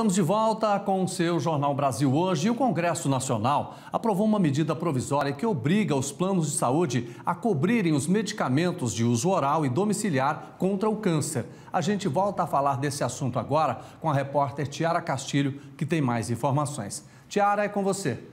Estamos de volta com o seu Jornal Brasil hoje. o Congresso Nacional aprovou uma medida provisória que obriga os planos de saúde a cobrirem os medicamentos de uso oral e domiciliar contra o câncer. A gente volta a falar desse assunto agora com a repórter Tiara Castilho, que tem mais informações. Tiara, é com você.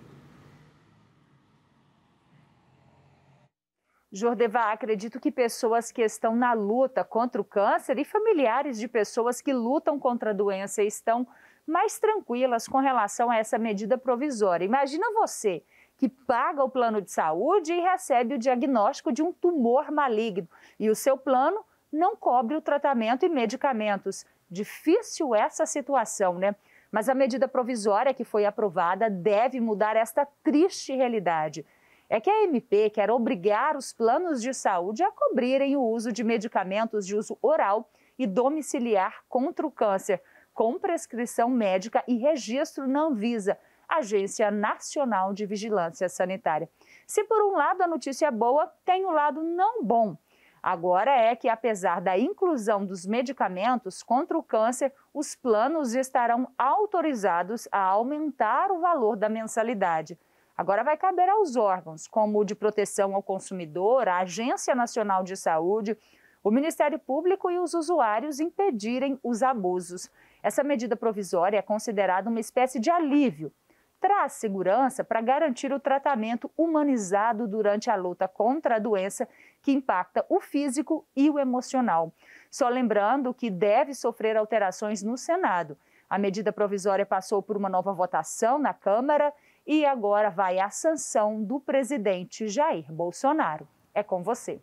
Jordeva, acredito que pessoas que estão na luta contra o câncer e familiares de pessoas que lutam contra a doença estão mais tranquilas com relação a essa medida provisória. Imagina você que paga o plano de saúde e recebe o diagnóstico de um tumor maligno e o seu plano não cobre o tratamento e medicamentos. Difícil essa situação, né? Mas a medida provisória que foi aprovada deve mudar esta triste realidade. É que a MP quer obrigar os planos de saúde a cobrirem o uso de medicamentos de uso oral e domiciliar contra o câncer com prescrição médica e registro na Anvisa, Agência Nacional de Vigilância Sanitária. Se por um lado a notícia é boa, tem o um lado não bom. Agora é que, apesar da inclusão dos medicamentos contra o câncer, os planos estarão autorizados a aumentar o valor da mensalidade. Agora vai caber aos órgãos, como o de proteção ao consumidor, a Agência Nacional de Saúde, o Ministério Público e os usuários impedirem os abusos. Essa medida provisória é considerada uma espécie de alívio. Traz segurança para garantir o tratamento humanizado durante a luta contra a doença que impacta o físico e o emocional. Só lembrando que deve sofrer alterações no Senado. A medida provisória passou por uma nova votação na Câmara e agora vai à sanção do presidente Jair Bolsonaro. É com você.